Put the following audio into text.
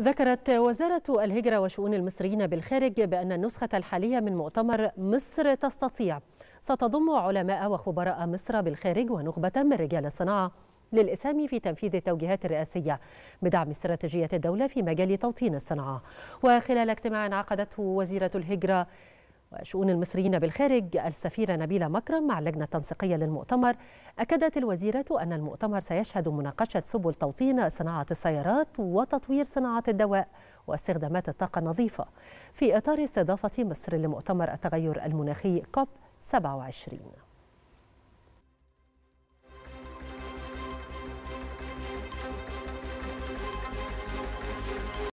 ذكرت وزارة الهجرة وشؤون المصريين بالخارج بأن النسخة الحالية من مؤتمر مصر تستطيع ستضم علماء وخبراء مصر بالخارج ونخبة من رجال الصناعة للإسهام في تنفيذ التوجيهات الرئاسية بدعم استراتيجية الدولة في مجال توطين الصناعة وخلال اجتماع عقدته وزيرة الهجرة وشؤون المصريين بالخارج السفيرة نبيلة مكرم مع اللجنة التنسيقية للمؤتمر أكدت الوزيرة أن المؤتمر سيشهد مناقشة سبل توطين صناعة السيارات وتطوير صناعة الدواء واستخدامات الطاقة النظيفة في إطار استضافة مصر لمؤتمر التغير المناخي كوب 27